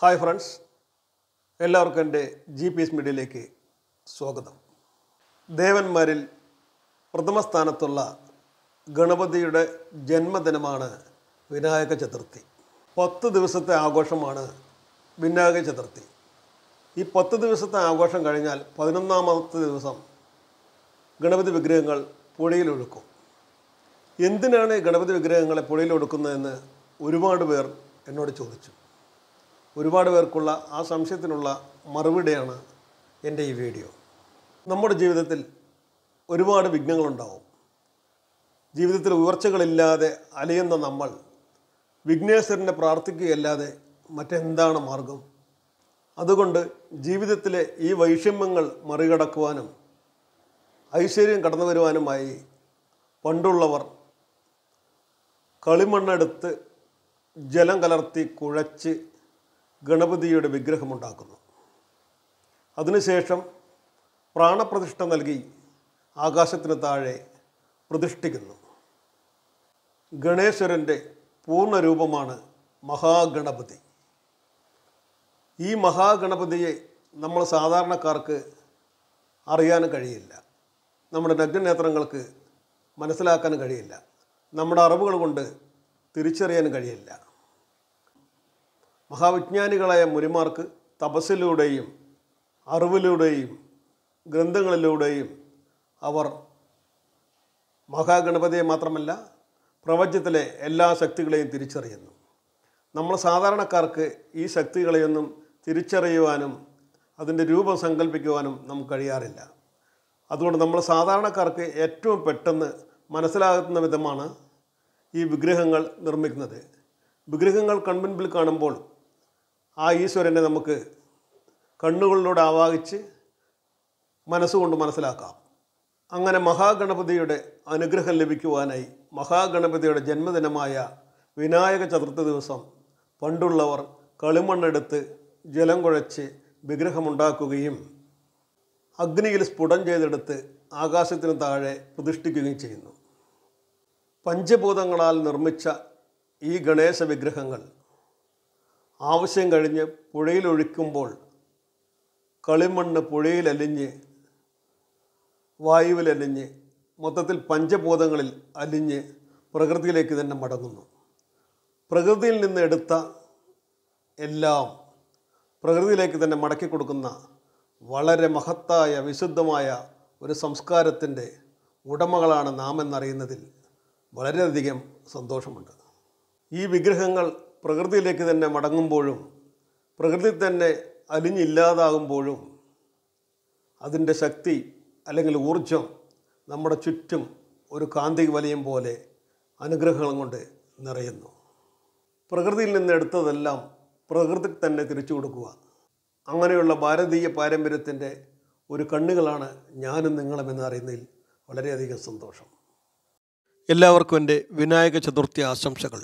hi friends എല്ലാവർക്കും എൻ്റെ G P S മീഡിയയിലേക്ക് സ്വാഗതം ദേവന്മാരിൽ പ്രഥമ സ്ഥാനത്തുള്ള ഗണപതിയുടെ ജന്മദിനമാണ് വിനായക ചതുർത്ഥി പത്ത് ദിവസത്തെ ആഘോഷമാണ് വിനായക ചതുർത്ഥി ഈ പത്ത് ദിവസത്തെ ആഘോഷം കഴിഞ്ഞാൽ പതിനൊന്നാമത്തെ ദിവസം ഗണപതി വിഗ്രഹങ്ങൾ പുഴയിൽ ഒഴുക്കും എന്തിനാണ് ഗണപതി വിഗ്രഹങ്ങളെ പുഴയിൽ ഒഴുക്കുന്നതെന്ന് ഒരുപാട് പേർ എന്നോട് ചോദിച്ചു ഒരുപാട് പേർക്കുള്ള ആ സംശയത്തിനുള്ള മറുപടിയാണ് എൻ്റെ ഈ വീഡിയോ നമ്മുടെ ജീവിതത്തിൽ ഒരുപാട് വിഘ്നങ്ങളുണ്ടാവും ജീവിതത്തിൽ ഉയർച്ചകളില്ലാതെ അലയുന്ന നമ്മൾ വിഘ്നേശ്വരനെ പ്രാർത്ഥിക്കുകയല്ലാതെ മറ്റെന്താണ് മാർഗം അതുകൊണ്ട് ജീവിതത്തിലെ ഈ വൈഷമ്യങ്ങൾ മറികടക്കുവാനും ഐശ്വര്യം കടന്നു വരുവാനുമായി പണ്ടുള്ളവർ കളിമണ്ണെടുത്ത് ജലം കലർത്തി കുഴച്ച് ഗണപതിയുടെ വിഗ്രഹമുണ്ടാക്കുന്നു അതിനുശേഷം പ്രാണപ്രതിഷ്ഠ നൽകി ആകാശത്തിന് താഴെ പ്രതിഷ്ഠിക്കുന്നു ഗണേശ്വരൻ്റെ പൂർണ്ണരൂപമാണ് മഹാഗണപതി ഈ മഹാഗണപതിയെ നമ്മൾ സാധാരണക്കാർക്ക് അറിയാൻ കഴിയില്ല നമ്മുടെ നഗ്നനേത്രങ്ങൾക്ക് മനസ്സിലാക്കാൻ കഴിയില്ല നമ്മുടെ അറിവുകൾ കൊണ്ട് തിരിച്ചറിയാൻ കഴിയില്ല മഹാവിജ്ഞാനികളായ മുനിമാർക്ക് തപസ്സിലൂടെയും അറിവിലൂടെയും ഗ്രന്ഥങ്ങളിലൂടെയും അവർ മഹാഗണപതിയെ മാത്രമല്ല പ്രപഞ്ചത്തിലെ എല്ലാ ശക്തികളെയും തിരിച്ചറിയുന്നു നമ്മൾ സാധാരണക്കാർക്ക് ഈ ശക്തികളെയൊന്നും തിരിച്ചറിയുവാനും അതിൻ്റെ രൂപം സങ്കല്പിക്കുവാനും നമുക്ക് കഴിയാറില്ല അതുകൊണ്ട് നമ്മൾ സാധാരണക്കാർക്ക് ഏറ്റവും പെട്ടെന്ന് മനസ്സിലാകുന്ന വിധമാണ് ഈ വിഗ്രഹങ്ങൾ നിർമ്മിക്കുന്നത് വിഗ്രഹങ്ങൾ കൺമുൻപിൽ കാണുമ്പോൾ ആ ഈശ്വരനെ നമുക്ക് കണ്ണുകളിലൂടെ ആവാഹിച്ച് മനസ്സുകൊണ്ട് മനസ്സിലാക്കാം അങ്ങനെ മഹാഗണപതിയുടെ അനുഗ്രഹം ലഭിക്കുവാനായി മഹാഗണപതിയുടെ ജന്മദിനമായ വിനായക ചതുർത്ഥി ദിവസം പണ്ടുള്ളവർ കളിമണ്ണെടുത്ത് ജലം കുഴച്ച് വിഗ്രഹമുണ്ടാക്കുകയും അഗ്നിയിൽ സ്ഫുടം ചെയ്തെടുത്ത് ആകാശത്തിന് താഴെ പ്രതിഷ്ഠിക്കുകയും ചെയ്യുന്നു പഞ്ചഭൂതങ്ങളാൽ നിർമ്മിച്ച ഈ ഗണേശ വിഗ്രഹങ്ങൾ ആവശ്യം കഴിഞ്ഞ് പുഴയിലൊഴിക്കുമ്പോൾ കളിമണ്ണ് പുഴയിലലിഞ്ഞ് വായുവിലലിഞ്ഞ് മൊത്തത്തിൽ പഞ്ചഭൂതങ്ങളിൽ അലിഞ്ഞ് പ്രകൃതിയിലേക്ക് തന്നെ മടങ്ങുന്നു പ്രകൃതിയിൽ നിന്ന് എടുത്ത എല്ലാം പ്രകൃതിയിലേക്ക് തന്നെ മടക്കി കൊടുക്കുന്ന വളരെ മഹത്തായ വിശുദ്ധമായ ഒരു സംസ്കാരത്തിൻ്റെ ഉടമകളാണ് നാം എന്നറിയുന്നതിൽ വളരെയധികം സന്തോഷമുണ്ട് ഈ വിഗ്രഹങ്ങൾ പ്രകൃതിയിലേക്ക് തന്നെ മടങ്ങുമ്പോഴും പ്രകൃതി തന്നെ അലിഞ്ഞില്ലാതാകുമ്പോഴും അതിൻ്റെ ശക്തി അല്ലെങ്കിൽ ഊർജം നമ്മുടെ ചുറ്റും ഒരു കാന്തിക വലയം പോലെ അനുഗ്രഹങ്ങളും കൊണ്ട് നിറയുന്നു പ്രകൃതിയിൽ നിന്ന് എടുത്തതെല്ലാം പ്രകൃതിക്ക് തന്നെ തിരിച്ചു കൊടുക്കുക അങ്ങനെയുള്ള ഭാരതീയ പാരമ്പര്യത്തിൻ്റെ ഒരു കണ്ണുകളാണ് ഞാനും നിങ്ങളും എന്നറിയുന്നതിൽ വളരെയധികം സന്തോഷം എല്ലാവർക്കും എൻ്റെ വിനായക ചതുർത്ഥി ആശംസകൾ